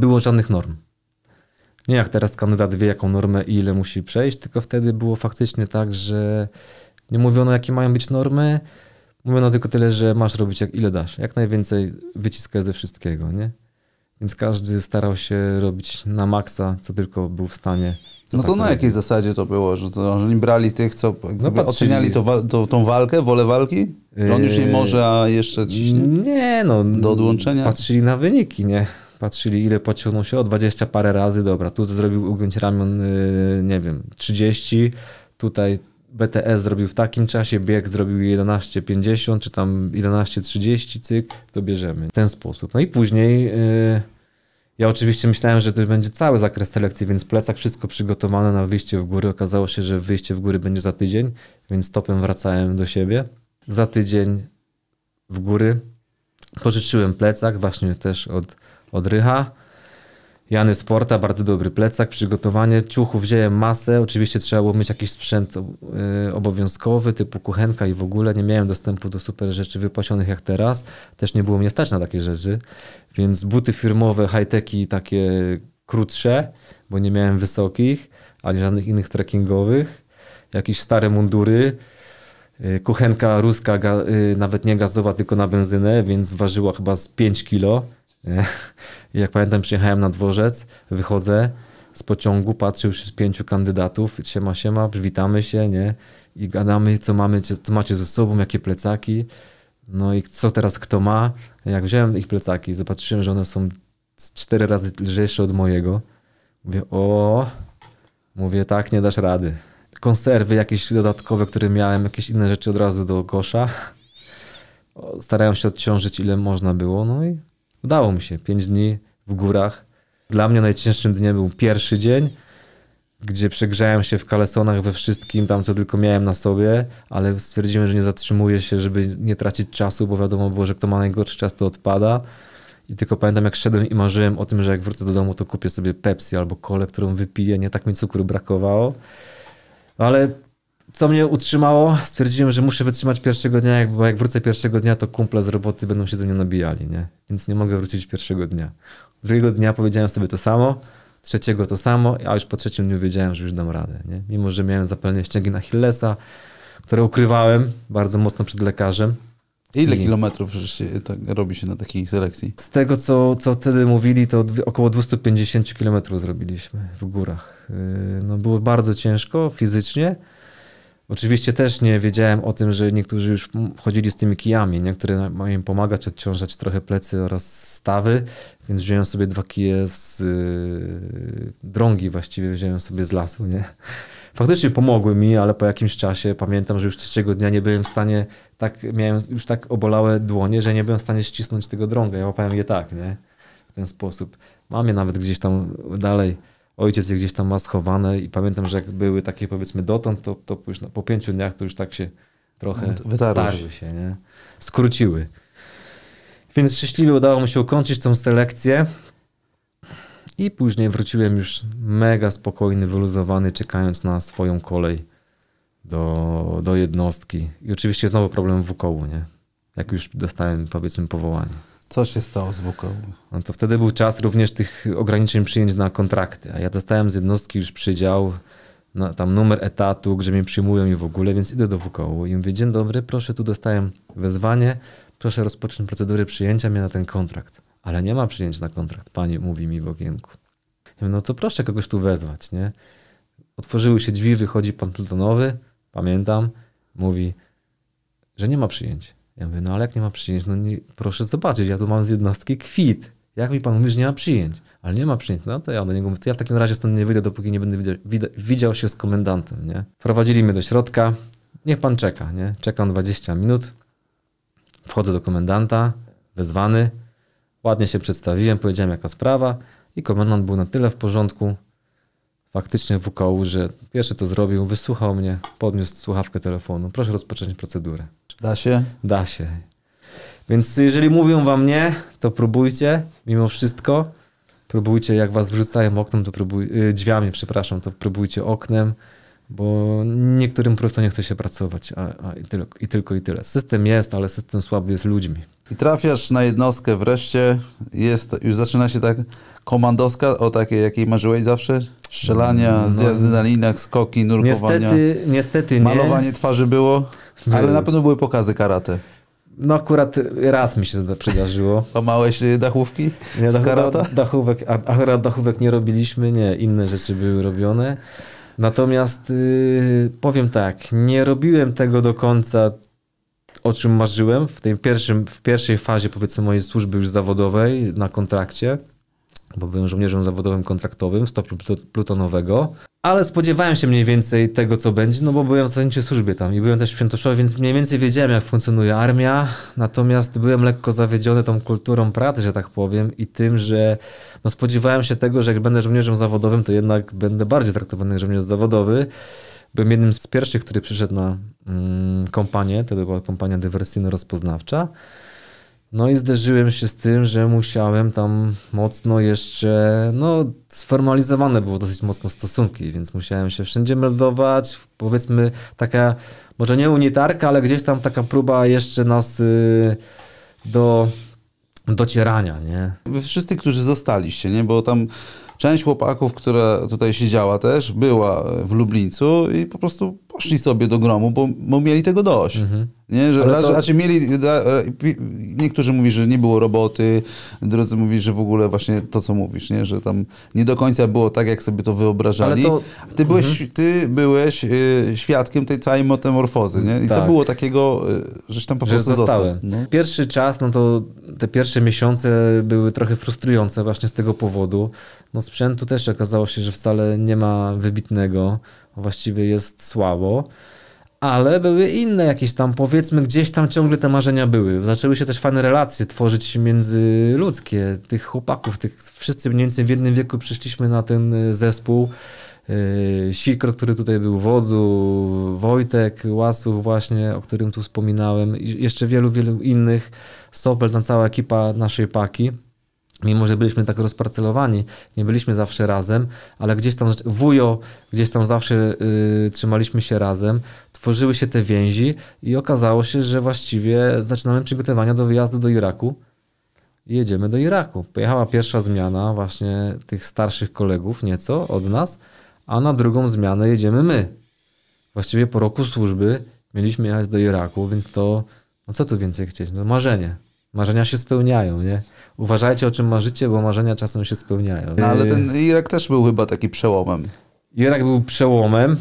było żadnych norm. Nie jak teraz kandydat wie, jaką normę i ile musi przejść, tylko wtedy było faktycznie tak, że nie mówiono, jakie mają być normy, mówiono tylko tyle, że masz robić jak ile dasz. Jak najwięcej wyciskać ze wszystkiego, nie? Więc każdy starał się robić na maksa, co tylko był w stanie. To no to tak na jakiej zasadzie to było? Że, oni brali tych, co no oceniali to, to, tą walkę, wolę walki? Że on już nie yy, może, a jeszcze ciśnie? Nie, no. Do odłączenia? Patrzyli na wyniki, nie? patrzyli ile podciągnął się, o 20 parę razy, dobra, tu zrobił ugiąć ramion, y, nie wiem, 30, tutaj BTS zrobił w takim czasie, bieg zrobił 11.50 czy tam 11.30, cyk, to bierzemy. W ten sposób. No i później y, ja oczywiście myślałem, że to będzie cały zakres selekcji, więc plecak wszystko przygotowane na wyjście w górę. Okazało się, że wyjście w góry będzie za tydzień, więc topem wracałem do siebie. Za tydzień w góry pożyczyłem plecak właśnie też od, odrycha. Jany Sporta, bardzo dobry plecak, przygotowanie ciuchów, wziąłem masę, oczywiście trzeba było mieć jakiś sprzęt e, obowiązkowy typu kuchenka i w ogóle nie miałem dostępu do super rzeczy wypasionych jak teraz, też nie było mnie stać na takie rzeczy, więc buty firmowe, high-techi takie krótsze, bo nie miałem wysokich, ani żadnych innych trekkingowych, jakieś stare mundury, e, kuchenka ruska, e, nawet nie gazowa, tylko na benzynę, więc ważyła chyba z 5 kilo jak pamiętam, przyjechałem na dworzec, wychodzę z pociągu, patrzę już z pięciu kandydatów, siema, siema, witamy się, nie? I gadamy, co mamy, co macie ze sobą, jakie plecaki, no i co teraz kto ma. Jak wziąłem ich plecaki, zobaczyłem, że one są cztery razy lżejsze od mojego. Mówię, o, mówię, tak, nie dasz rady. Konserwy jakieś dodatkowe, które miałem, jakieś inne rzeczy od razu do kosza. Starałem się odciążyć ile można było, no i Udało mi się. Pięć dni w górach. Dla mnie najcięższym dniem był pierwszy dzień, gdzie przegrzałem się w kalesonach we wszystkim, tam co tylko miałem na sobie, ale stwierdziłem, że nie zatrzymuję się, żeby nie tracić czasu, bo wiadomo było, że kto ma najgorszy czas, to odpada. I tylko pamiętam, jak szedłem i marzyłem o tym, że jak wrócę do domu, to kupię sobie Pepsi albo kole, którą wypiję. Nie tak mi cukru brakowało. Ale co mnie utrzymało? Stwierdziłem, że muszę wytrzymać pierwszego dnia, bo jak wrócę pierwszego dnia, to kumple z roboty będą się ze mnie nabijali, nie? Więc nie mogę wrócić pierwszego dnia. Drugiego dnia powiedziałem sobie to samo, trzeciego to samo, a już po trzecim dniu wiedziałem, że już dam radę, nie? Mimo, że miałem zapalenie ścięgi na Hillesa, które ukrywałem bardzo mocno przed lekarzem. Ile I... kilometrów się, tak, robi się na takiej selekcji? Z tego, co, co wtedy mówili, to około 250 kilometrów zrobiliśmy w górach. Y, no, było bardzo ciężko fizycznie, Oczywiście też nie wiedziałem o tym, że niektórzy już chodzili z tymi kijami, niektóre mają im pomagać odciążać trochę plecy oraz stawy, więc wziąłem sobie dwa kije z yy, drągi właściwie, wziąłem sobie z lasu. Nie? Faktycznie pomogły mi, ale po jakimś czasie pamiętam, że już trzeciego dnia nie byłem w stanie, tak miałem już tak obolałe dłonie, że nie byłem w stanie ścisnąć tego drąga. Ja łapałem je tak, nie? w ten sposób. Mam je nawet gdzieś tam dalej ojciec je gdzieś tam ma schowane i pamiętam, że jak były takie powiedzmy dotąd, to, to już po pięciu dniach to już tak się trochę no starły się, nie? skróciły. Więc szczęśliwie udało mi się ukończyć tą selekcję i później wróciłem już mega spokojny, wyluzowany, czekając na swoją kolej do, do jednostki. I oczywiście znowu problem w wokołu, nie? Jak już dostałem powiedzmy powołanie. Co się stało z WKU? No to wtedy był czas również tych ograniczeń przyjęć na kontrakty, a ja dostałem z jednostki już przydział, na, tam numer etatu, gdzie mnie przyjmują i w ogóle, więc idę do WKU i mówię, dzień dobry, proszę, tu dostałem wezwanie, proszę rozpocząć procedurę przyjęcia mnie na ten kontrakt. Ale nie ma przyjęć na kontrakt, pani mówi mi w okienku. Ja mówię, no to proszę kogoś tu wezwać, nie? Otworzyły się drzwi, wychodzi pan plutonowy, pamiętam, mówi, że nie ma przyjęć. Ja mówię, no ale jak nie ma przyjęć, no nie, proszę zobaczyć, ja tu mam z jednostki kwit. Jak mi pan mówi, że nie ma przyjęć? Ale nie ma przyjęć. No to ja do niego mówię, to ja w takim razie stąd nie wyjdę, dopóki nie będę widział, widział się z komendantem, nie? Prowadzili mnie do środka, niech pan czeka, nie? Czekam 20 minut, wchodzę do komendanta, wezwany, ładnie się przedstawiłem, powiedziałem jaka sprawa i komendant był na tyle w porządku, faktycznie w UKU, że pierwszy to zrobił, wysłuchał mnie, podniósł słuchawkę telefonu, proszę rozpocząć procedurę. Da się? Da się. Więc jeżeli mówią wam nie, to próbujcie mimo wszystko. Próbujcie, jak was wrzucają oknem, to próbuj, y, drzwiami, przepraszam, to próbujcie oknem, bo niektórym po prostu nie chce się pracować, a, a i, tylko i tylko i tyle. System jest, ale system słaby jest ludźmi. I trafiasz na jednostkę wreszcie, jest, już zaczyna się tak komandowska, o takiej, jakiej marzyłeś zawsze? strzelania, no, no. zjazdy na linach, skoki, nurkowania. Niestety, niestety Malowanie twarzy było, ale na pewno były pokazy karate. No akurat raz mi się przydarzyło. Łamałeś y, dachówki nie, z karata? Dachówek, akurat dachówek nie robiliśmy, nie, inne rzeczy były robione. Natomiast y, powiem tak, nie robiłem tego do końca, o czym marzyłem w, tej pierwszym, w pierwszej fazie powiedzmy mojej służby już zawodowej na kontrakcie bo byłem żołnierzem zawodowym kontraktowym w stopniu plutonowego, ale spodziewałem się mniej więcej tego, co będzie, no bo byłem w zasadniczej służbie tam i byłem też w Świętoszowie, więc mniej więcej wiedziałem, jak funkcjonuje armia, natomiast byłem lekko zawiedziony tą kulturą pracy, że tak powiem, i tym, że no spodziewałem się tego, że jak będę żołnierzem zawodowym, to jednak będę bardziej traktowany jak żołnierz zawodowy. Byłem jednym z pierwszych, który przyszedł na mm, kompanię, to była kompania dywersyjno-rozpoznawcza, no i zderzyłem się z tym, że musiałem tam mocno jeszcze, no sformalizowane było dosyć mocno stosunki, więc musiałem się wszędzie meldować. Powiedzmy taka, może nie unitarka, ale gdzieś tam taka próba jeszcze nas y, do docierania, nie? Wy wszyscy, którzy zostaliście, nie? Bo tam Część chłopaków, która tutaj siedziała też, była w Lublińcu i po prostu poszli sobie do gromu, bo, bo mieli tego dość. Mhm. Nie? Że raz, to... znaczy mieli, e, niektórzy mówią, że nie było roboty, drudzy mówi, że w ogóle właśnie to, co mówisz, nie? że tam nie do końca było tak, jak sobie to wyobrażali. To... Ty byłeś, mhm. ty byłeś y, świadkiem tej całej metamorfozy. Nie? I tak. co było takiego, y, żeś tam po prostu został? No? Pierwszy czas, no to te pierwsze miesiące były trochę frustrujące właśnie z tego powodu, no sprzętu też okazało się, że wcale nie ma wybitnego, właściwie jest słabo. Ale były inne jakieś tam, powiedzmy, gdzieś tam ciągle te marzenia były. Zaczęły się też fajne relacje tworzyć międzyludzkie, tych chłopaków, tych wszyscy mniej więcej w jednym wieku przyszliśmy na ten y, zespół. Y, Sikro, który tutaj był wodzu, Wojtek, Łasów właśnie, o którym tu wspominałem, i jeszcze wielu, wielu innych, Sopel, tam cała ekipa naszej paki mimo że byliśmy tak rozparcelowani, nie byliśmy zawsze razem, ale gdzieś tam wujo, gdzieś tam zawsze y, trzymaliśmy się razem, tworzyły się te więzi i okazało się, że właściwie zaczynamy przygotowania do wyjazdu do Iraku. Jedziemy do Iraku. Pojechała pierwsza zmiana właśnie tych starszych kolegów nieco od nas, a na drugą zmianę jedziemy my. Właściwie po roku służby mieliśmy jechać do Iraku, więc to, no co tu więcej chcieć, no marzenie. Marzenia się spełniają, nie? Uważajcie, o czym marzycie, bo marzenia czasem się spełniają. No, ale ten yy, Irak też był chyba taki przełomem. Irak był przełomem.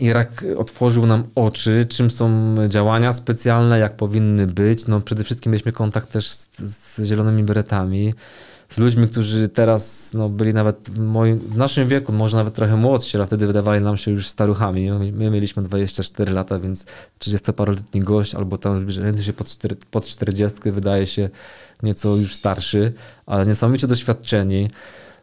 Irak otworzył nam oczy, czym są działania specjalne, jak powinny być. No, przede wszystkim mieliśmy kontakt też z, z zielonymi beretami z ludźmi, którzy teraz no, byli nawet w, moim, w naszym wieku, może nawet trochę młodsi, ale wtedy wydawali nam się już staruchami. My mieliśmy 24 lata, więc 30-paroletni gość albo tam żyjący się pod, pod 40 wydaje się nieco już starszy, ale niesamowicie doświadczeni.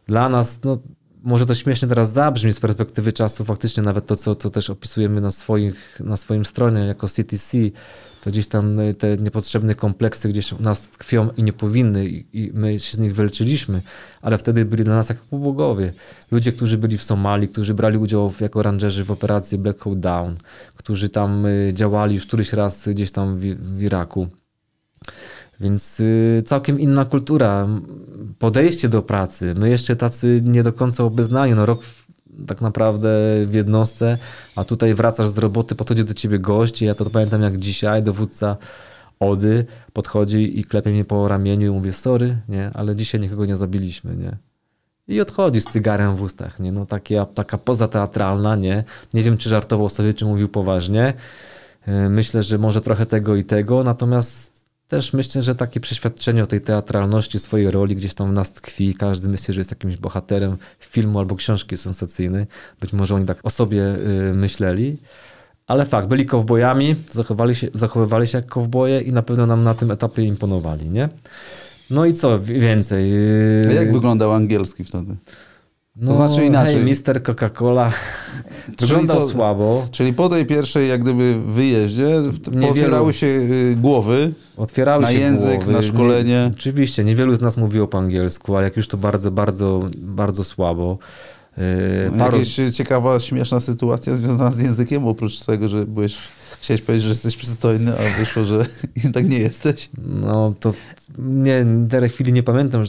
Dla nas, no, może to śmiesznie teraz zabrzmi z perspektywy czasu, faktycznie nawet to, co, co też opisujemy na, swoich, na swoim stronie jako CTC, to gdzieś tam y, te niepotrzebne kompleksy gdzieś u nas tkwią i nie powinny i, i my się z nich wyleczyliśmy, ale wtedy byli dla nas jak bogowie. Ludzie, którzy byli w Somalii, którzy brali udział w, jako rangerzy w operacji Black Hole Down, którzy tam y, działali już któryś raz gdzieś tam w, w Iraku więc y, całkiem inna kultura, podejście do pracy. My jeszcze tacy nie do końca obeznani, no rok w, tak naprawdę w jednostce, a tutaj wracasz z roboty, podchodzi do ciebie gość ja to pamiętam jak dzisiaj, dowódca Ody podchodzi i klepie mnie po ramieniu i mówię sorry, nie, ale dzisiaj nikogo nie zabiliśmy, nie. I odchodzi z cygarem w ustach, nie, no takie, taka poza teatralna, nie. Nie wiem, czy żartował sobie, czy mówił poważnie. Y, myślę, że może trochę tego i tego, natomiast też myślę, że takie przeświadczenie o tej teatralności swojej roli gdzieś tam w nas tkwi. Każdy myśli, że jest jakimś bohaterem filmu albo książki sensacyjnej. Być może oni tak o sobie y, myśleli. Ale fakt, byli kowbojami, zachowali się, zachowywali się jak kowboje i na pewno nam na tym etapie imponowali, nie? No i co więcej? Y, A jak wyglądał angielski wtedy? No, to znaczy no, inaczej. Hej, Mister Coca-Cola wyglądał co, słabo. Czyli po tej pierwszej, jak gdyby, wyjeździe otwierały się y, głowy otwierały na się język, głowy, na szkolenie. Nie, oczywiście, niewielu z nas mówiło po angielsku, ale jak już to bardzo, bardzo, bardzo słabo. Yy, paru... Jakaś ciekawa, śmieszna sytuacja związana z językiem, oprócz tego, że byłeś Chciałeś powiedzieć, że jesteś przystojny, a wyszło, że jednak nie jesteś. No to nie, teraz chwili nie pamiętam.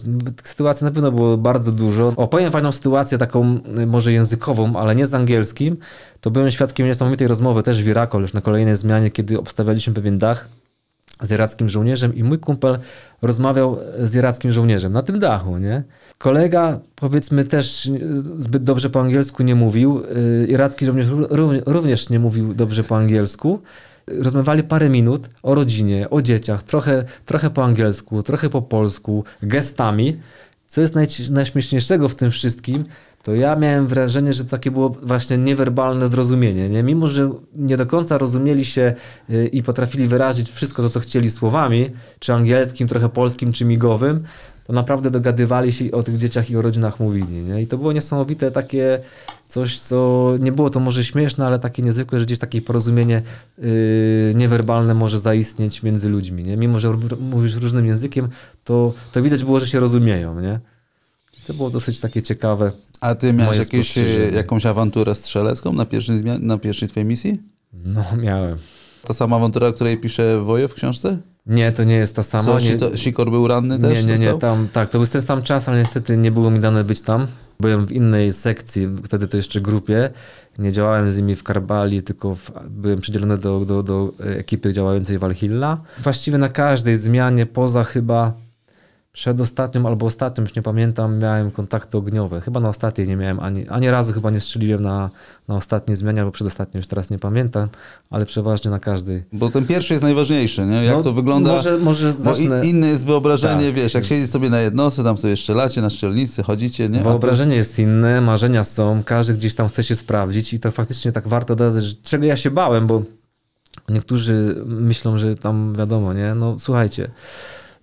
Sytuacji na pewno było bardzo dużo. Opowiem fajną sytuację, taką y, może językową, ale nie z angielskim. To byłem świadkiem niesamowitej rozmowy też w Irakol, już na kolejnej zmianie, kiedy obstawialiśmy pewien dach z irackim żołnierzem i mój kumpel rozmawiał z irackim żołnierzem na tym dachu, nie? Kolega, powiedzmy, też zbyt dobrze po angielsku nie mówił. Y, iracki żołnierz również nie mówił dobrze po angielsku. Rozmawiali parę minut o rodzinie, o dzieciach, trochę, trochę po angielsku, trochę po polsku, gestami. Co jest najśmieszniejszego w tym wszystkim, to ja miałem wrażenie, że takie było właśnie niewerbalne zrozumienie. Nie? Mimo, że nie do końca rozumieli się y, i potrafili wyrazić wszystko to, co chcieli słowami, czy angielskim, trochę polskim, czy migowym, to naprawdę dogadywali się i o tych dzieciach i o rodzinach mówili. Nie? I to było niesamowite takie coś, co nie było to może śmieszne, ale takie niezwykłe, że gdzieś takie porozumienie yy, niewerbalne może zaistnieć między ludźmi. Nie? Mimo, że mówisz różnym językiem, to, to widać było, że się rozumieją. Nie? To było dosyć takie ciekawe. A ty miałeś jakieś, e, jakąś awanturę strzelecką na pierwszej, na pierwszej twojej misji? No, miałem. Ta sama awantura, o której pisze Woje w książce? Nie, to nie jest ta sama. Co, nie... Sikor był ranny też? Nie, nie, nie, tam, tak, to był ten sam czas, ale niestety nie było mi dane być tam. Byłem w innej sekcji, wtedy to jeszcze grupie. Nie działałem z nimi w Karbali, tylko w, byłem przydzielony do, do, do ekipy działającej Alhilla. Właściwie na każdej zmianie, poza chyba przedostatnią albo ostatnią, już nie pamiętam, miałem kontakty ogniowe. Chyba na ostatniej nie miałem, ani, ani razu chyba nie strzeliłem na, na ostatniej zmianie, albo przedostatniej już teraz nie pamiętam, ale przeważnie na każdej. Bo ten pierwszy jest najważniejszy, nie? Jak no, to wygląda? Może, może zacznę... inne jest wyobrażenie, tak. wiesz, jak siedzi sobie na jednostce, tam sobie strzelacie na strzelnicy, chodzicie, nie? Wyobrażenie jest inne, marzenia są, każdy gdzieś tam chce się sprawdzić i to faktycznie tak warto dodać, czego ja się bałem, bo niektórzy myślą, że tam wiadomo, nie? No słuchajcie,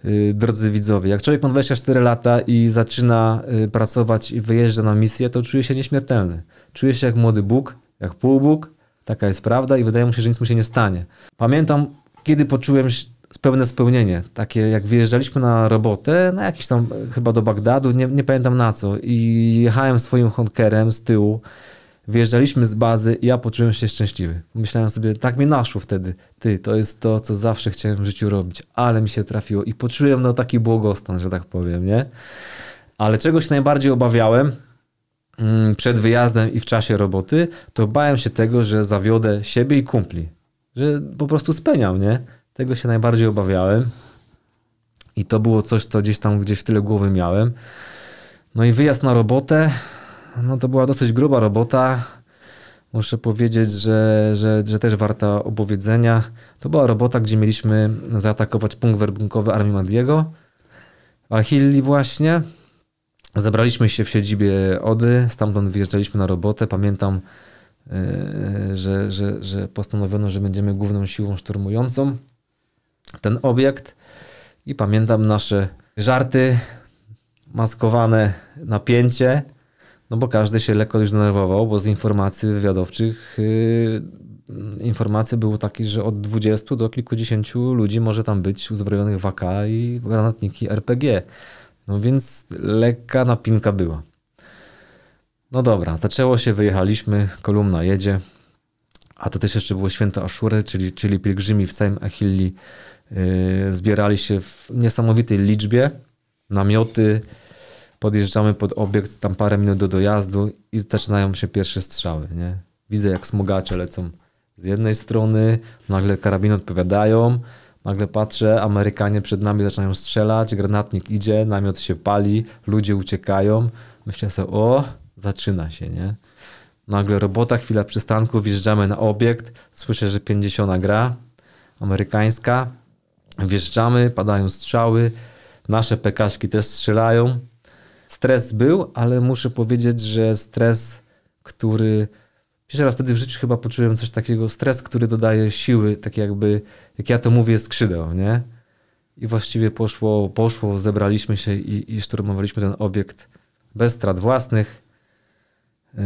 Y, drodzy widzowie, jak człowiek ma 24 lata i zaczyna y, pracować i wyjeżdża na misję, to czuje się nieśmiertelny. Czuje się jak młody Bóg, jak półbóg, taka jest prawda i wydaje mu się, że nic mu się nie stanie. Pamiętam, kiedy poczułem pełne spełnienie, takie jak wyjeżdżaliśmy na robotę, na jakiś tam e, chyba do Bagdadu, nie, nie pamiętam na co i jechałem swoim honkerem z tyłu Wyjeżdżaliśmy z bazy i ja poczułem się szczęśliwy. Myślałem sobie, tak mnie naszło wtedy. Ty, to jest to, co zawsze chciałem w życiu robić, ale mi się trafiło i poczułem no taki błogostan, że tak powiem, nie? Ale czego się najbardziej obawiałem mm, przed wyjazdem i w czasie roboty, to bałem się tego, że zawiodę siebie i kumpli. Że po prostu speniał, nie? Tego się najbardziej obawiałem. I to było coś, co gdzieś tam gdzieś w tyle głowy miałem. No i wyjazd na robotę no to była dosyć gruba robota. Muszę powiedzieć, że, że, że też warta opowiedzenia. To była robota, gdzie mieliśmy zaatakować punkt werbunkowy Armii Madiego. W Achilli właśnie. Zabraliśmy się w siedzibie Ody, stamtąd wyjeżdżaliśmy na robotę. Pamiętam, e, że, że, że postanowiono, że będziemy główną siłą szturmującą ten obiekt. I pamiętam nasze żarty, maskowane napięcie. No bo każdy się lekko już denerwował, bo z informacji wywiadowczych yy, informacje były takie, że od 20 do kilkudziesięciu ludzi może tam być uzbrojonych w AK i granatniki RPG. No więc lekka napinka była. No dobra, zaczęło się, wyjechaliśmy, kolumna jedzie. A to też jeszcze było święto Aszury, czyli, czyli pielgrzymi w całym Achilli yy, zbierali się w niesamowitej liczbie. Namioty, podjeżdżamy pod obiekt, tam parę minut do dojazdu i zaczynają się pierwsze strzały, nie? Widzę jak smogacze lecą z jednej strony, nagle karabiny odpowiadają, nagle patrzę, Amerykanie przed nami zaczynają strzelać, granatnik idzie, namiot się pali, ludzie uciekają. Myślę sobie, o, zaczyna się, nie? Nagle robota, chwila przystanku, wjeżdżamy na obiekt, słyszę, że 50 gra, amerykańska, wjeżdżamy, padają strzały, nasze pekaśki też strzelają, stres był, ale muszę powiedzieć, że stres, który. Pierwszy raz wtedy w życiu chyba poczułem coś takiego, stres, który dodaje siły, tak jakby, jak ja to mówię, skrzydeł, nie? I właściwie poszło, poszło zebraliśmy się i, i szturmowaliśmy ten obiekt bez strat własnych. Yy,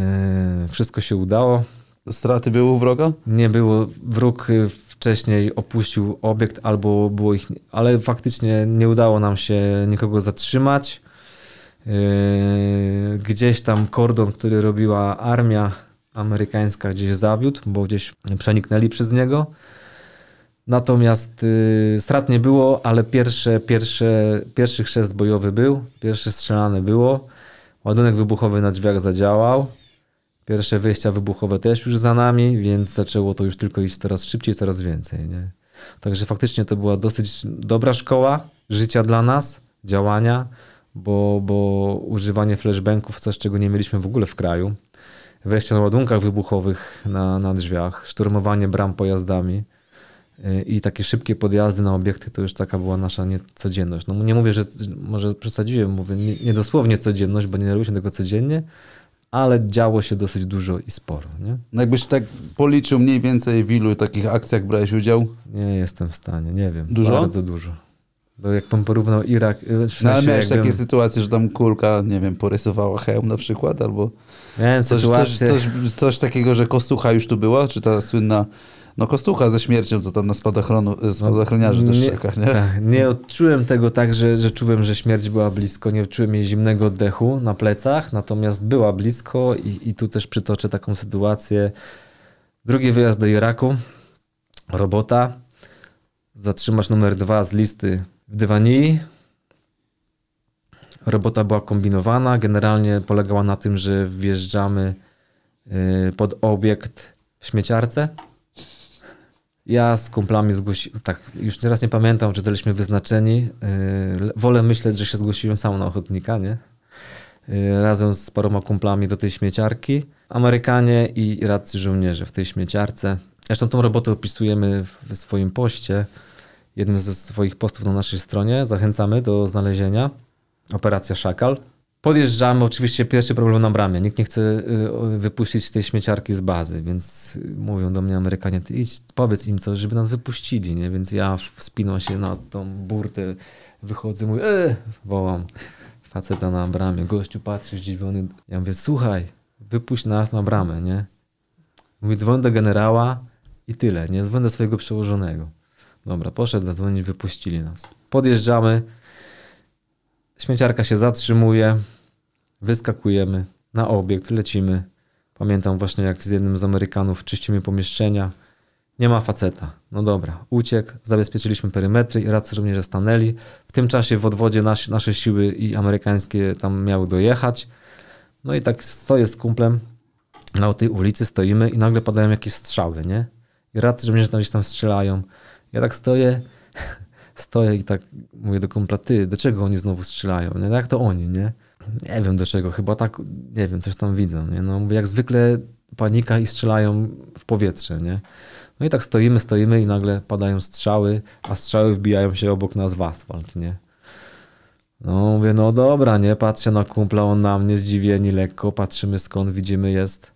wszystko się udało. Straty było wroga? Nie było. Wróg e, wcześniej opuścił obiekt, albo było ich, ale faktycznie nie udało nam się nikogo zatrzymać. Yy, gdzieś tam kordon, który robiła armia amerykańska, gdzieś zawiódł, bo gdzieś przeniknęli przez niego. Natomiast yy, strat nie było, ale pierwsze, pierwsze, pierwszy chrzest bojowy był, pierwszy strzelany było. Ładunek wybuchowy na drzwiach zadziałał. Pierwsze wyjścia wybuchowe też już za nami, więc zaczęło to już tylko iść coraz szybciej, coraz więcej. Nie? Także faktycznie to była dosyć dobra szkoła życia dla nas, działania bo, bo używanie flashbangów, coś czego nie mieliśmy w ogóle w kraju, wejście na ładunkach wybuchowych na, na drzwiach, szturmowanie bram pojazdami y, i takie szybkie podjazdy na obiekty, to już taka była nasza codzienność. No nie mówię, że może przesadziłem, mówię niedosłownie nie codzienność, bo nie robiliśmy tego codziennie, ale działo się dosyć dużo i sporo. Nie? No jakbyś tak policzył mniej więcej w ilu takich akcjach brałeś udział? Nie jestem w stanie, nie wiem. Dużo? Bardzo dużo. No jak pan porównał Irak... Y, w sensie, no ale miałeś takie sytuacje, że tam kulka, nie wiem, porysowała hełm na przykład, albo... Miałem coś, coś, coś, coś takiego, że Kostucha już tu była, czy ta słynna... No Kostucha ze śmiercią, co tam na spadochronu, spadochroniarzy no, też czeka, nie? Tak, nie odczułem tego tak, że, że czułem, że śmierć była blisko, nie odczułem jej zimnego oddechu na plecach, natomiast była blisko i, i tu też przytoczę taką sytuację. Drugi wyjazd do Iraku, robota, zatrzymać numer dwa z listy w Dywanii. Robota była kombinowana, generalnie polegała na tym, że wjeżdżamy y, pod obiekt w śmieciarce. Ja z kumplami zgłosiłem, tak, już teraz nie pamiętam, czy zostaliśmy wyznaczeni. Y, wolę myśleć, że się zgłosiłem sam na ochotnika, nie? Y, razem z paroma kumplami do tej śmieciarki. Amerykanie i radcy żołnierze w tej śmieciarce. Zresztą tą robotę opisujemy w swoim poście jednym ze swoich postów na naszej stronie. Zachęcamy do znalezienia. Operacja Szakal. Podjeżdżamy, oczywiście pierwszy problem na bramie. Nikt nie chce y, wypuścić tej śmieciarki z bazy, więc mówią do mnie Amerykanie, ty idź, powiedz im coś, żeby nas wypuścili, nie? Więc ja wspinam się na tą burtę, wychodzę, mówię, e! wołam faceta na bramie. Gościu patrzy zdziwiony. Ja mówię, słuchaj, wypuść nas na bramę, nie? Mówię, dzwonię do generała i tyle, nie? Dzwonię do swojego przełożonego. Dobra, poszedł zadzwonić, wypuścili nas. Podjeżdżamy, śmieciarka się zatrzymuje, wyskakujemy na obiekt, lecimy. Pamiętam właśnie jak z jednym z Amerykanów czyścimy pomieszczenia. Nie ma faceta. No dobra, uciekł, zabezpieczyliśmy perymetry, radcy żołnierze stanęli. W tym czasie w odwodzie nasze siły i amerykańskie tam miały dojechać. No i tak stoję z kumplem na tej ulicy, stoimy i nagle padają jakieś strzały, nie? Iracy żołnierze tam gdzieś tam strzelają. Ja tak stoję, stoję i tak mówię do kumpla, ty, do czego oni znowu strzelają, nie? No jak to oni, nie? Nie wiem do czego, chyba tak, nie wiem, coś tam widzą, nie? No mówię, jak zwykle panika i strzelają w powietrze, nie? No i tak stoimy, stoimy i nagle padają strzały, a strzały wbijają się obok nas w asfalt, nie? No mówię, no dobra, nie? Patrzę na kumpla, on na mnie zdziwieni lekko, patrzymy skąd, widzimy, jest,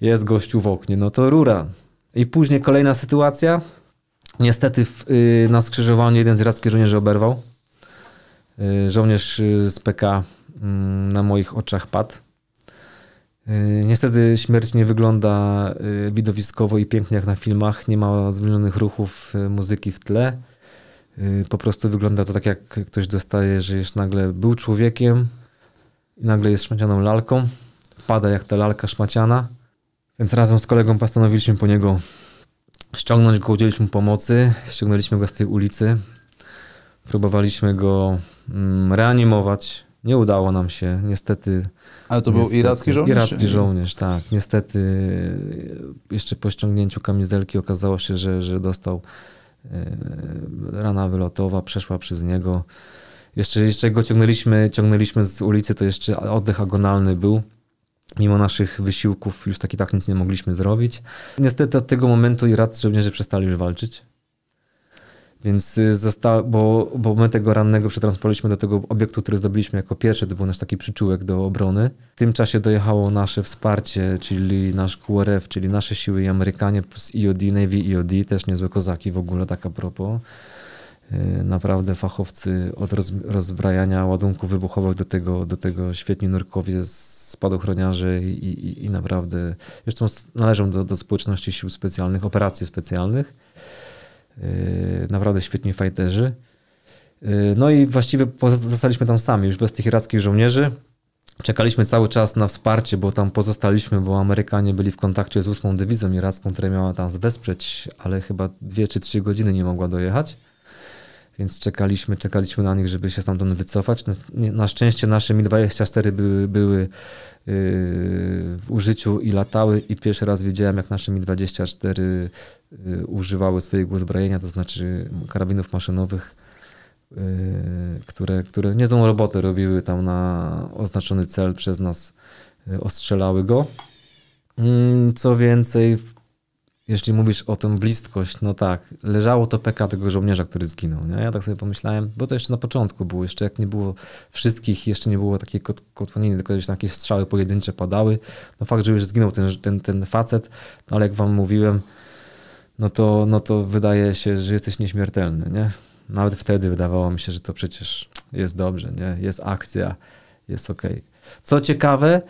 jest gościu w oknie, no to rura. I później kolejna sytuacja, Niestety w, y, na skrzyżowaniu jeden z irackich żołnierzy oberwał. Y, żołnierz y, z PK y, mm, na moich oczach padł. Y, niestety śmierć nie wygląda y, widowiskowo i pięknie jak na filmach. Nie ma zmienionych ruchów muzyki w tle. Po prostu wygląda to tak, jak ktoś dostaje, że już nagle był człowiekiem i nagle jest szmacianą lalką. Pada jak ta lalka szmaciana. Więc razem z kolegą postanowiliśmy po niego ściągnąć go, udzieliliśmy pomocy, ściągnęliśmy go z tej ulicy, próbowaliśmy go mm, reanimować, nie udało nam się, niestety. Ale to niestety, był iracki żołnierz? Iracki żołnierz, tak. Niestety e, jeszcze po ściągnięciu kamizelki okazało się, że, że dostał e, rana wylotowa, przeszła przez niego. Jeszcze, jeszcze go ciągnęliśmy, ciągnęliśmy z ulicy, to jeszcze oddech agonalny był. Mimo naszych wysiłków już tak i tak nic nie mogliśmy zrobić. Niestety od tego momentu Iracy żołnierze przestali już walczyć. Więc y, został, bo, bo my tego rannego przetransportowaliśmy do tego obiektu, który zdobyliśmy jako pierwszy, to był nasz taki przyczółek do obrony. W tym czasie dojechało nasze wsparcie, czyli nasz QRF, czyli nasze siły i Amerykanie plus IOD, e Navy IOD, e też niezłe kozaki w ogóle, tak a propos. Y, naprawdę fachowcy od rozbrajania ładunków wybuchowych do tego, do tego świetni nurkowie z spadochroniarzy i, i, i naprawdę, zresztą należą do, do społeczności sił specjalnych, operacji specjalnych. Yy, naprawdę świetni fajterzy. Yy, no i właściwie zostaliśmy tam sami, już bez tych irackich żołnierzy. Czekaliśmy cały czas na wsparcie, bo tam pozostaliśmy, bo Amerykanie byli w kontakcie z ósmą dywizją iracką, która miała tam wesprzeć, ale chyba dwie czy trzy godziny nie mogła dojechać więc czekaliśmy, czekaliśmy na nich, żeby się stamtąd wycofać. Na, na szczęście nasze Mi-24 były, były yy, w użyciu i latały i pierwszy raz widziałem, jak nasze Mi-24 yy, używały swojego uzbrojenia, to znaczy karabinów maszynowych, yy, które, które niezłą robotę robiły tam na oznaczony cel przez nas, y, ostrzelały go. Mm, co więcej, jeśli mówisz o tym bliskość, no tak, leżało to PK tego żołnierza, który zginął. Nie? Ja tak sobie pomyślałem, bo to jeszcze na początku było, jeszcze jak nie było wszystkich, jeszcze nie było takiej kot kotłoniny, tylko gdzieś tam jakieś strzały pojedyncze padały. No fakt, że już zginął ten, ten, ten facet, no ale jak wam mówiłem, no to, no to wydaje się, że jesteś nieśmiertelny, nie? Nawet wtedy wydawało mi się, że to przecież jest dobrze, nie? Jest akcja, jest okej. Okay. Co ciekawe,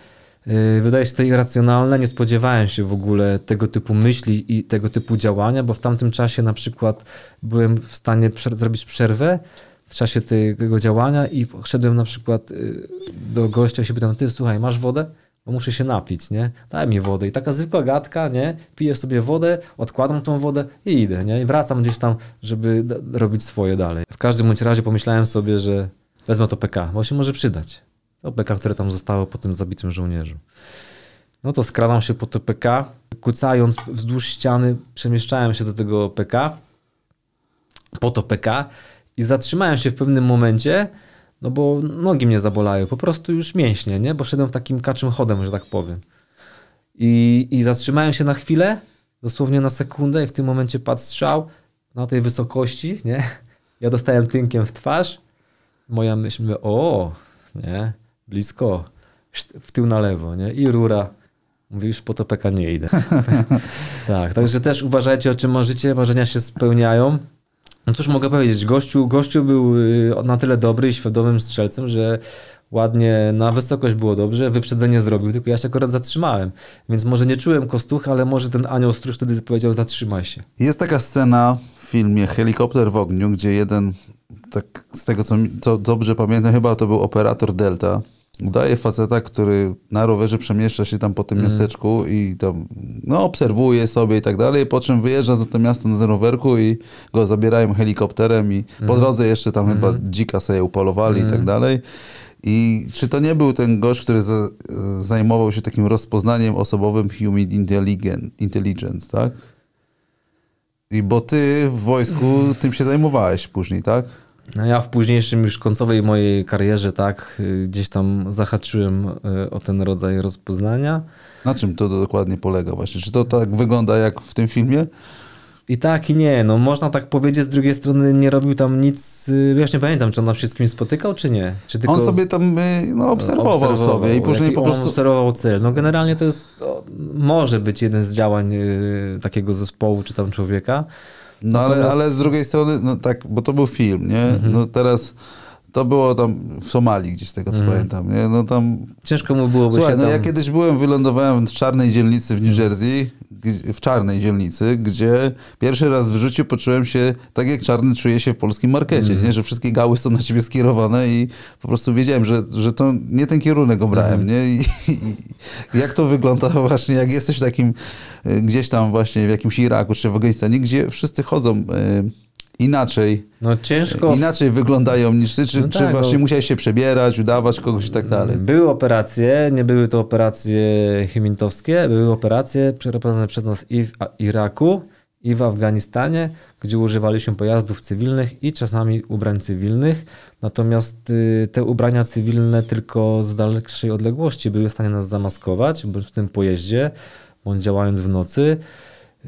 Y, wydaje się to irracjonalne, nie spodziewałem się w ogóle tego typu myśli i tego typu działania, bo w tamtym czasie na przykład byłem w stanie przer zrobić przerwę w czasie tego działania i szedłem na przykład y, do gościa i się pytam, ty słuchaj, masz wodę? Bo muszę się napić, nie? Daj mi wodę. I taka zwykła gadka, nie? Piję sobie wodę, odkładam tą wodę i idę, nie? I wracam gdzieś tam, żeby robić swoje dalej. W każdym bądź razie pomyślałem sobie, że wezmę to PK, bo się może przydać. OPK, które tam zostało po tym zabitym żołnierzu. No to skradam się po to PK, kucając wzdłuż ściany, przemieszczałem się do tego PK, po to PK i zatrzymałem się w pewnym momencie, no bo nogi mnie zabolały, po prostu już mięśnie, nie? Bo szedłem w takim kaczym chodem, że tak powiem. I, i zatrzymałem się na chwilę, dosłownie na sekundę i w tym momencie padł strzał na tej wysokości, nie? Ja dostałem tynkiem w twarz. Moja myśl, o, nie? blisko, w tył na lewo, nie? I rura. Mówię, już po to nie idę. tak, także też uważajcie, o czym marzycie, marzenia się spełniają. No cóż mogę powiedzieć, gościu, gościu był y, na tyle dobry i świadomym strzelcem, że ładnie na wysokość było dobrze, wyprzedzenie zrobił, tylko ja się akurat zatrzymałem. Więc może nie czułem kostuch, ale może ten anioł stróż wtedy powiedział zatrzymaj się. Jest taka scena w filmie Helikopter w ogniu, gdzie jeden, tak z tego co, co dobrze pamiętam, chyba to był operator Delta, udaje faceta, który na rowerze przemieszcza się tam po tym mm. miasteczku i tam no, obserwuje sobie i tak dalej, po czym wyjeżdża za to miasto na ten rowerku i go zabierają helikopterem i mm. po mhm. drodze jeszcze tam mm. chyba mhm. dzika sobie upolowali i tak mhm. dalej. I czy to nie był ten gość, który za, zajmował się takim rozpoznaniem osobowym human intelligence, tak? I bo ty w wojsku tym się zajmowałeś później, tak? No ja w późniejszym już końcowej mojej karierze, tak, y, gdzieś tam zahaczyłem y, o ten rodzaj rozpoznania. Na czym to dokładnie polega właśnie? Czy to tak wygląda jak w tym filmie? I tak, i nie. No można tak powiedzieć, z drugiej strony nie robił tam nic, ja y, już nie pamiętam, czy on tam się z kimś spotykał, czy nie. Czy tylko... On sobie tam no, obserwował, obserwował sobie i później po prostu... obserwował cel. No generalnie to jest, może być jeden z działań takiego zespołu, czy tam człowieka. No ale, ale z drugiej strony, no tak, bo to był film, nie? Mhm. No teraz to było tam w Somalii gdzieś, z tego co mm. pamiętam. Nie? No tam... Ciężko mu byłoby Słuchaj, się no tam... ja kiedyś byłem, wylądowałem w czarnej dzielnicy w New Jersey, w czarnej dzielnicy, gdzie pierwszy raz w życiu poczułem się tak, jak czarny czuje się w polskim markecie, mm. nie? że wszystkie gały są na ciebie skierowane i po prostu wiedziałem, że, że to nie ten kierunek obrałem. Mm. Nie? I, I, jak to wygląda właśnie, jak jesteś takim y, gdzieś tam właśnie w jakimś Iraku czy w Afganistanie, gdzie wszyscy chodzą... Y, inaczej. No ciężko. E, inaczej wyglądają niż ty, czy, no tak, czy właśnie bo... No. musiałeś się przebierać, udawać kogoś i tak dalej. Były operacje, nie były to operacje chimintowskie, były operacje przeprowadzone przez nas i w Iraku, i w Afganistanie, gdzie używaliśmy pojazdów cywilnych i czasami ubrań cywilnych, natomiast y, te ubrania cywilne tylko z dalszej odległości były w stanie nas zamaskować, bądź w tym pojeździe, bądź działając w nocy.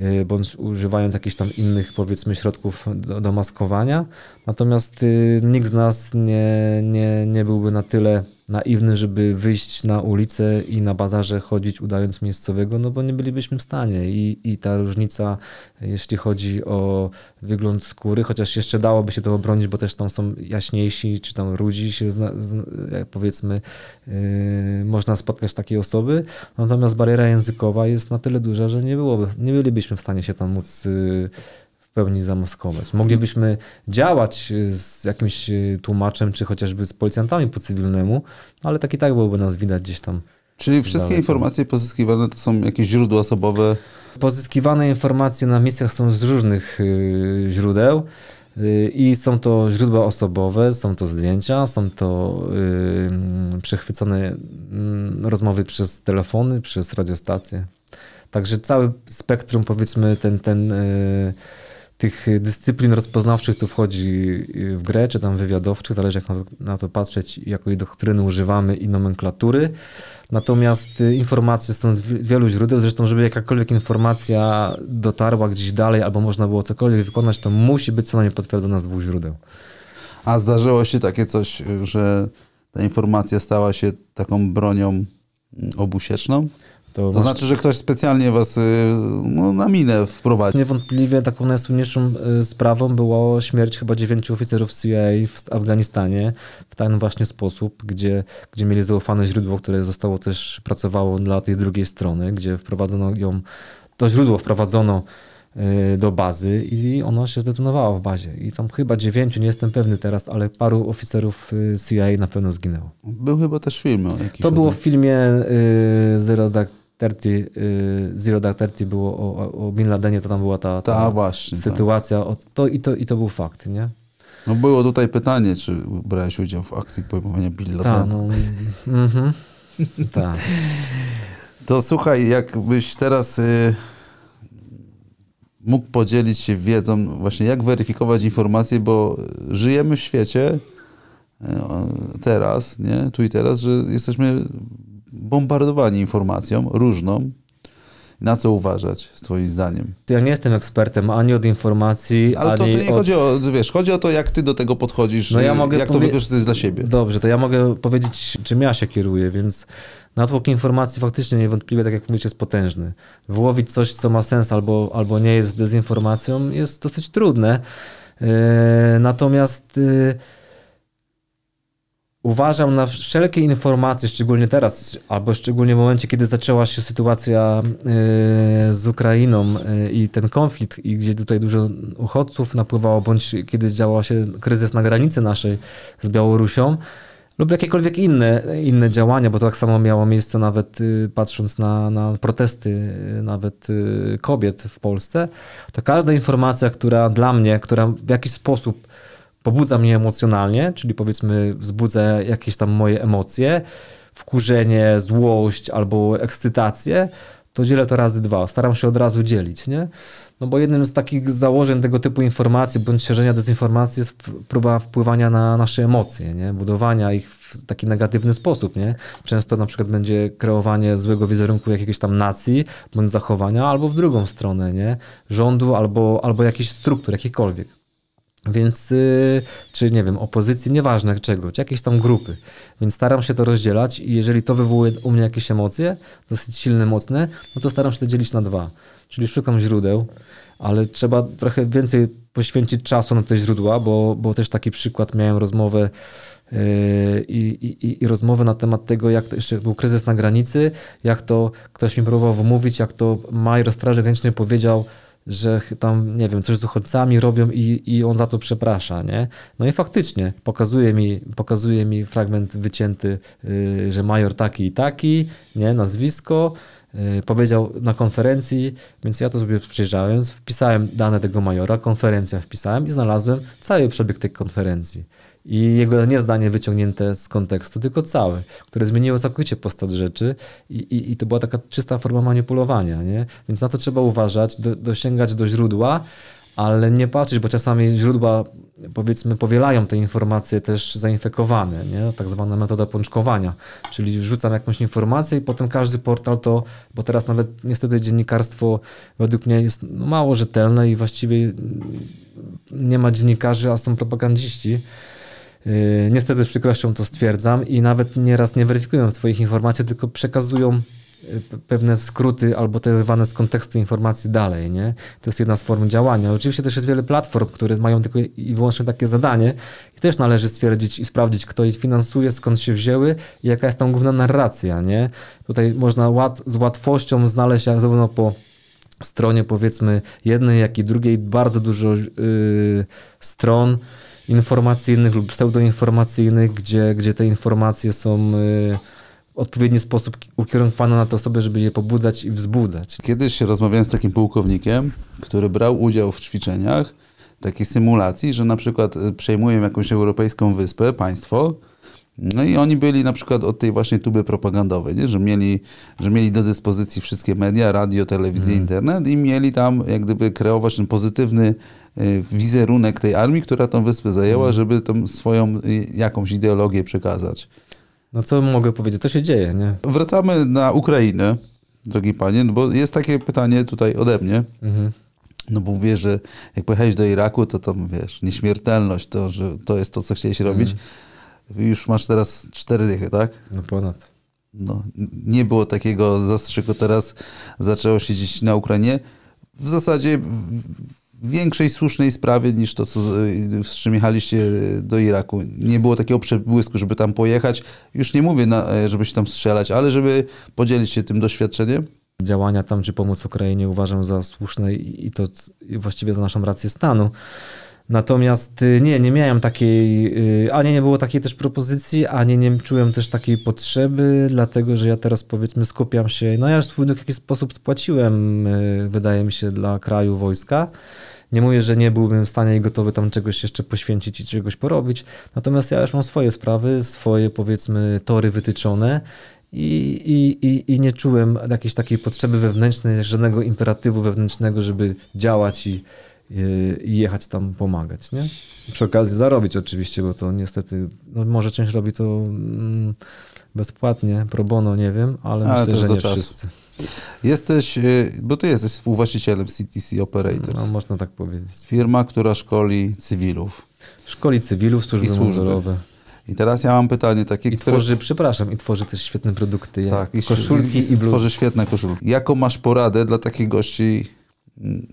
Y, bądź używając jakichś tam innych, powiedzmy, środków do, do maskowania. Natomiast y, nikt z nas nie, nie, nie byłby na tyle naiwny, żeby wyjść na ulicę i na bazarze chodzić udając miejscowego, no bo nie bylibyśmy w stanie. I, i ta różnica, jeśli chodzi o wygląd skóry, chociaż jeszcze dałoby się to obronić, bo też tam są jaśniejsi, czy tam rudzi się, zna, jak powiedzmy, yy, można spotkać takie osoby. Natomiast bariera językowa jest na tyle duża, że nie, byłoby, nie bylibyśmy w stanie się tam móc yy, pełni zamaskować. Moglibyśmy działać e, z jakimś e, tłumaczem, czy chociażby z policjantami po cywilnemu, no ale tak i tak byłoby nas widać gdzieś tam. Czyli wszystkie informacje pozyskiwane to są jakieś źródła osobowe? Pozyskiwane informacje na misjach są z różnych e, źródeł. I są to źródła osobowe, są to zdjęcia, są to yy, przechwycone mm, rozmowy przez telefony, przez radiostacje. Także cały spektrum, powiedzmy, ten, ten tych y, dyscyplin rozpoznawczych tu wchodzi y, w grę, czy tam wywiadowczych, zależy jak na to, na to patrzeć, jakiej doktryny używamy i nomenklatury. Natomiast y, informacje są z wielu źródeł, zresztą żeby jakakolwiek informacja dotarła gdzieś dalej albo można było cokolwiek wykonać, to musi być co najmniej potwierdzona z dwóch źródeł. A zdarzyło się takie coś, że ta informacja stała się taką bronią mm, obusieczną? To, to znaczy, że ktoś specjalnie was y, no, na minę wprowadził. Niewątpliwie taką najsłynniejszą y, sprawą była śmierć chyba dziewięciu oficerów CIA w Afganistanie w ten właśnie sposób, gdzie, gdzie mieli zaufane źródło, które zostało też pracowało dla tej drugiej strony, gdzie wprowadzono ją, to źródło wprowadzono y, do bazy i ono się zdetonowało w bazie. I tam chyba dziewięciu, nie jestem pewny teraz, ale paru oficerów CIA na pewno zginęło. Był chyba też film. To było w filmie y, z redaktorem 30, y, Zero Dark Thirty było o, o Bin Ladenie, to tam była ta, ta, ta właśnie, tak. sytuacja. To, i, to, I to był fakt, nie? No było tutaj pytanie, czy brałeś udział w akcji pojmowania Bin Ladena. Ta, no, mm tak. To słuchaj, jakbyś teraz y, mógł podzielić się wiedzą, właśnie jak weryfikować informacje, bo żyjemy w świecie y, teraz, nie? Tu i teraz, że jesteśmy bombardowani informacją różną, na co uważać, Twoim zdaniem? Ja nie jestem ekspertem ani od informacji, Ale to, to nie od... chodzi o, wiesz, chodzi o to, jak Ty do tego podchodzisz, no ja y, mogę jak powie... to wykorzystać dla siebie. Dobrze, to ja mogę powiedzieć, czym ja się kieruję, więc natłok informacji faktycznie niewątpliwie, tak jak mówicie, jest potężny. Wyłowić coś, co ma sens albo, albo nie jest dezinformacją jest dosyć trudne. Yy, natomiast... Yy, uważam na wszelkie informacje, szczególnie teraz, albo szczególnie w momencie, kiedy zaczęła się sytuacja e, z Ukrainą e, i ten konflikt, i gdzie tutaj dużo uchodźców napływało, bądź kiedy działał się kryzys na granicy naszej z Białorusią, lub jakiekolwiek inne, inne działania, bo to tak samo miało miejsce nawet y, patrząc na, na protesty y, nawet y, kobiet w Polsce, to każda informacja, która dla mnie, która w jakiś sposób pobudza mnie emocjonalnie, czyli powiedzmy wzbudza jakieś tam moje emocje, wkurzenie, złość albo ekscytację, to dzielę to razy dwa. Staram się od razu dzielić, nie? No bo jednym z takich założeń tego typu informacji bądź szerzenia dezinformacji jest próba wpływania na nasze emocje, nie? Budowania ich w taki negatywny sposób, nie? Często na przykład będzie kreowanie złego wizerunku jakiejś tam nacji bądź zachowania, albo w drugą stronę, nie? Rządu albo, albo jakichś struktur, jakichkolwiek. Więc, y, czy nie wiem, opozycji, nieważne czego, czy jakiejś tam grupy. Więc staram się to rozdzielać i jeżeli to wywołuje u mnie jakieś emocje, dosyć silne, mocne, no to staram się to dzielić na dwa. Czyli szukam źródeł, ale trzeba trochę więcej poświęcić czasu na te źródła, bo, bo też taki przykład miałem rozmowę y, i, i, i rozmowę na temat tego, jak to jeszcze był kryzys na granicy, jak to ktoś mi próbował wmówić, jak to major Straży Granicznej powiedział, że tam, nie wiem, coś z uchodźcami robią i, i on za to przeprasza, nie? No i faktycznie pokazuje mi, pokazuje mi fragment wycięty, y, że major taki i taki, nie? Nazwisko, y, powiedział na konferencji, więc ja to sobie przejrzałem, wpisałem dane tego majora, konferencja wpisałem i znalazłem cały przebieg tej konferencji i jego nie zdanie wyciągnięte z kontekstu, tylko całe, które zmieniło całkowicie postać rzeczy i, i, i to była taka czysta forma manipulowania, nie? Więc na to trzeba uważać, do, dosięgać do źródła, ale nie patrzeć, bo czasami źródła powiedzmy powielają te informacje też zainfekowane, nie? tak zwana metoda pączkowania, czyli wrzucam jakąś informację i potem każdy portal to, bo teraz nawet niestety dziennikarstwo według mnie jest no, mało rzetelne i właściwie nie ma dziennikarzy, a są propagandziści, Y, niestety z przykrością to stwierdzam i nawet nieraz nie weryfikują Twoich informacji, tylko przekazują y, pewne skróty albo te wyrwane z kontekstu informacji dalej, nie? To jest jedna z form działania. Oczywiście też jest wiele platform, które mają tylko i wyłącznie takie zadanie i też należy stwierdzić i sprawdzić, kto je finansuje, skąd się wzięły i jaka jest tam główna narracja, nie? Tutaj można łat, z łatwością znaleźć zarówno po stronie powiedzmy jednej, jak i drugiej bardzo dużo yy, stron, informacyjnych lub pseudoinformacyjnych, gdzie, gdzie te informacje są y, w odpowiedni sposób ukierunkowane na te osoby, żeby je pobudzać i wzbudzać. Kiedyś rozmawiałem z takim pułkownikiem, który brał udział w ćwiczeniach takiej symulacji, że na przykład y, przejmują jakąś europejską wyspę, państwo, no i oni byli na przykład od tej właśnie tuby propagandowej, nie? Że, mieli, że mieli do dyspozycji wszystkie media, radio, telewizję, hmm. internet i mieli tam jak gdyby kreować ten pozytywny Y, wizerunek tej armii, która tą wyspę zajęła, mhm. żeby tą swoją y, jakąś ideologię przekazać. No co mogę powiedzieć? To się dzieje, nie? Wracamy na Ukrainę, drogi panie, no bo jest takie pytanie tutaj ode mnie. Mhm. No bo mówię, że jak pojechałeś do Iraku, to tam, wiesz, nieśmiertelność, to, że to jest to, co chciałeś mhm. robić. Mhm. Już masz teraz cztery dychy, tak? No ponad. No, nie było takiego zastrzyku, teraz zaczęło się dziś na Ukrainie. W zasadzie większej słusznej sprawie niż to, co wstrzymiechaliście do Iraku. Nie było takiego przebłysku, żeby tam pojechać. Już nie mówię, na, e, żeby się tam strzelać, ale żeby podzielić się tym doświadczeniem. Działania tam, czy pomoc Ukrainie uważam za słuszne i to właściwie za naszą rację stanu. Natomiast y, nie, nie miałem takiej, y, ani nie było takiej też propozycji, ani nie czułem też takiej potrzeby, dlatego że ja teraz powiedzmy skupiam się, no ja już swój w jakiś sposób spłaciłem, y, wydaje mi się, dla kraju wojska. Nie mówię, że nie byłbym w stanie i gotowy tam czegoś jeszcze poświęcić i czegoś porobić, natomiast ja już mam swoje sprawy, swoje powiedzmy tory wytyczone i, i, i, i nie czułem jakiejś takiej potrzeby wewnętrznej, żadnego imperatywu wewnętrznego, żeby działać i i jechać tam pomagać, nie? Przy okazji zarobić oczywiście, bo to niestety, no może część robi to mm, bezpłatnie, pro bono, nie wiem, ale, ale myślę, że nie czas. wszyscy. Jesteś, y, bo ty jesteś współwłaścicielem CTC Operators. No, można tak powiedzieć. Firma, która szkoli cywilów. Szkoli cywilów, służby, I służby. mundurowe. I teraz ja mam pytanie takie, I tworzy, przepraszam, i tworzy też świetne produkty, tak, i, koszulki i, i, i tworzy świetne koszulki. Jaką masz poradę dla takich gości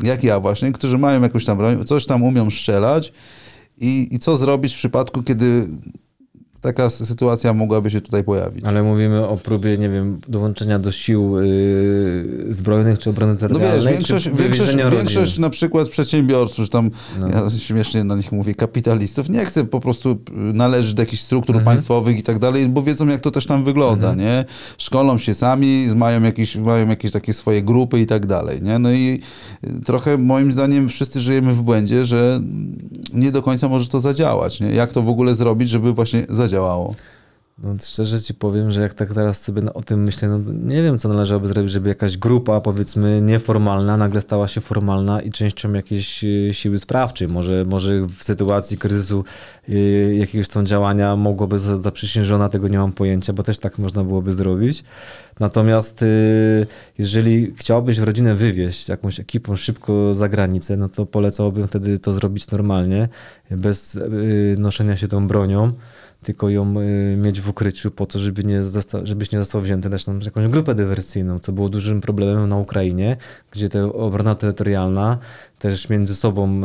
jak ja właśnie, którzy mają jakąś tam broń, coś tam umią strzelać i, i co zrobić w przypadku, kiedy taka sytuacja mogłaby się tutaj pojawić. Ale mówimy o próbie, nie wiem, dołączenia do sił yy, zbrojnych czy obrony terytorialnej. No wiesz, większość, większość, większość na przykład przedsiębiorców, tam no. ja śmiesznie na nich mówię, kapitalistów, nie chce po prostu y, należeć do jakichś struktur mhm. państwowych i tak dalej, bo wiedzą jak to też tam wygląda, mhm. nie? Szkolą się sami, mają jakieś, mają jakieś takie swoje grupy i tak dalej, nie? No i y, trochę moim zdaniem wszyscy żyjemy w błędzie, że nie do końca może to zadziałać, nie? Jak to w ogóle zrobić, żeby właśnie zadziałać zadziałało? No, szczerze ci powiem, że jak tak teraz sobie o tym myślę, no nie wiem, co należałoby zrobić, żeby jakaś grupa, powiedzmy, nieformalna nagle stała się formalna i częścią jakiejś y, siły sprawczej. Może, może w sytuacji kryzysu y, jakiegoś tam działania mogłoby zaprzysiężona, tego nie mam pojęcia, bo też tak można byłoby zrobić. Natomiast y, jeżeli chciałbyś w rodzinę wywieźć jakąś ekipą szybko za granicę, no to polecałbym wtedy to zrobić normalnie, bez noszenia się tą bronią tylko ją y, mieć w ukryciu po to, żeby nie został, żebyś nie został wzięty też tam jakąś grupę dywersyjną, co było dużym problemem na Ukrainie, gdzie ta obrona terytorialna też między sobą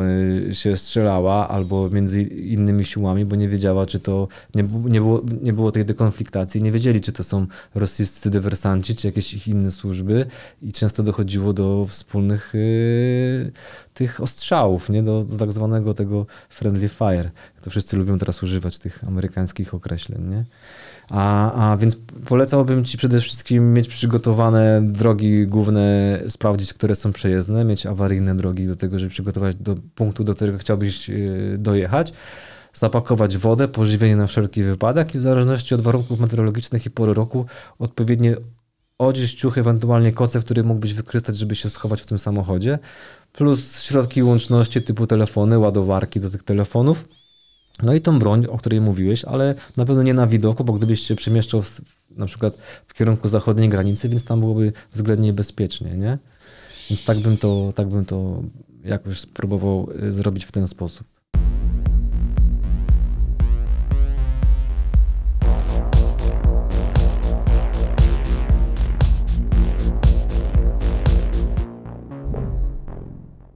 y, się strzelała albo między innymi siłami, bo nie wiedziała, czy to nie, nie, było, nie było tej dekonfliktacji, nie wiedzieli, czy to są rosyjscy dywersanci, czy jakieś ich inne służby i często dochodziło do wspólnych yy, tych ostrzałów, nie? Do, do tak zwanego tego friendly fire. To wszyscy lubią teraz używać tych amerykańskich określeń, nie? A, a więc polecałbym Ci przede wszystkim mieć przygotowane drogi główne, sprawdzić, które są przejezdne, mieć awaryjne drogi do tego, żeby przygotować do punktu, do którego chciałbyś y, dojechać zapakować wodę, pożywienie na wszelki wypadek i w zależności od warunków meteorologicznych i pory roku odpowiednie odzież, ciuchy, ewentualnie koce, które mógłbyś wykorzystać, żeby się schować w tym samochodzie, plus środki łączności typu telefony, ładowarki do tych telefonów no i tą broń, o której mówiłeś, ale na pewno nie na widoku, bo gdybyś się przemieszczał w, na przykład w kierunku zachodniej granicy, więc tam byłoby względnie bezpiecznie, nie? Więc tak bym to, tak bym to jakoś spróbował y, zrobić w ten sposób.